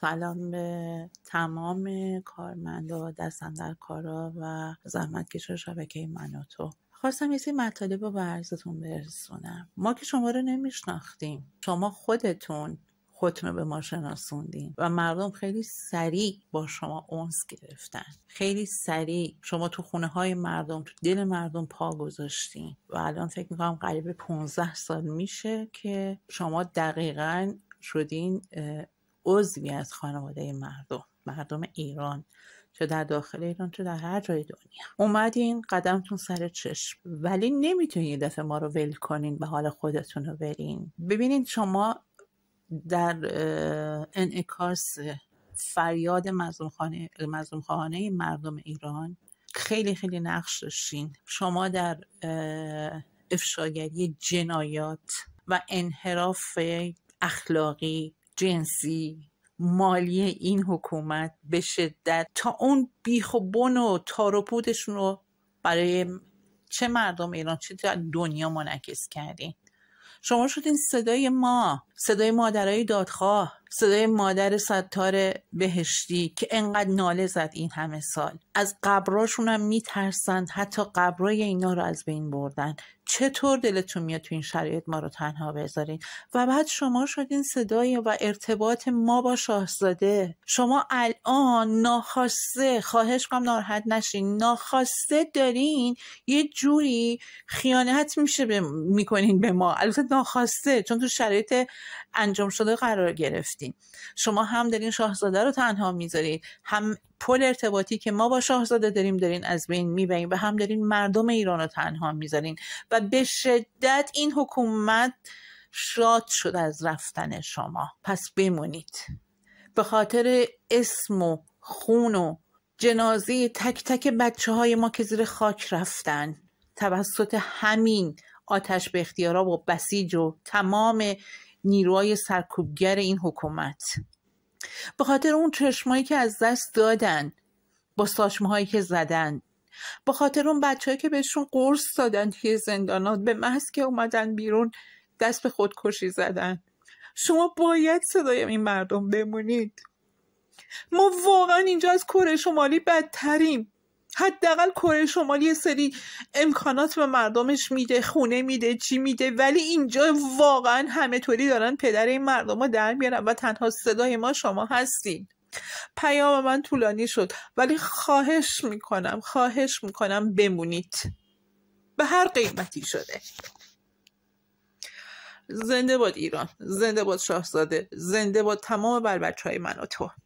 سلام به تمام کارمندا و دستن در کارا و کشور شبکه من و تو خواستم یه سی مطالب رو به عرضتون برسونم ما که شما رو نمیشناختیم شما خودتون خودتون رو به ما شناسوندین و مردم خیلی سریع با شما اونس گرفتن خیلی سریع شما تو خونه های مردم تو دل مردم پا گذاشتین و الان فکر میکنم قریب 15 سال میشه که شما دقیقا شدین عضوی از خانواده مردم مردم ایران چه در داخل ایران چه در هر جای دنیا اومدین قدمتون سر چشم ولی نمیتونین یه دفعه ما رو ول کنین به حال خودتون رو برین ببینین شما در انعکاس فریاد مظلوم خانه مردم ایران خیلی خیلی نقش داشتین شما در افشاگری جنایات و انحراف اخلاقی جنسی مالی این حکومت به شدت تا اون بیخ و بن و تار و پودشون رو برای چه مردم ایران چه دنیا منعکس کردین شما شدین صدای ما صدای مادرای دادخواه صدای مادر ستار بهشتی که انقدر ناله زد این همه سال از قبراشون هم میترسند حتی قبرای اینا رو از بین بردن چطور دلتون میاد تو این شرایط ما رو تنها بذارین و بعد شما شدین صدای و ارتباط ما با شاهزاده شما الان ناخواسته خواهش کنم ناراحت نشین ناخواسته دارین یه جوری خیانت میشه میکنین به ما البته ناخواسته چون تو شرایط انجام شده قرار گرفتین شما هم دارین شاهزاده رو تنها میذارین. هم پل ارتباطی که ما با شاهزاده داریم دارین از بین میبریم و هم دارین مردم ایران رو تنها میذارین و به شدت این حکومت شاد شد از رفتن شما پس بمونید به خاطر اسم و خون و جنازه تک تک بچه های ما که زیر خاک رفتن توسط همین آتش به اختیارا و بسیج و تمام نیروهای سرکوبگر این حکومت به خاطر اون چشمایی که از دست دادن با هایی که زدن به خاطر اون بچه که بهشون قرص دادن توی زندانات به محض که اومدن بیرون دست به خودکشی زدن شما باید صدای این مردم بمونید ما واقعا اینجا از کره شمالی بدتریم حداقل کره شمالی یه سری امکانات به مردمش میده خونه میده چی میده ولی اینجا واقعا همه طوری دارن پدر این مردم رو در میارن و تنها صدای ما شما هستین پیام من طولانی شد ولی خواهش میکنم خواهش میکنم بمونید به هر قیمتی شده زنده باد ایران زنده باد شاهزاده زنده باد تمام بر بچه های من و تو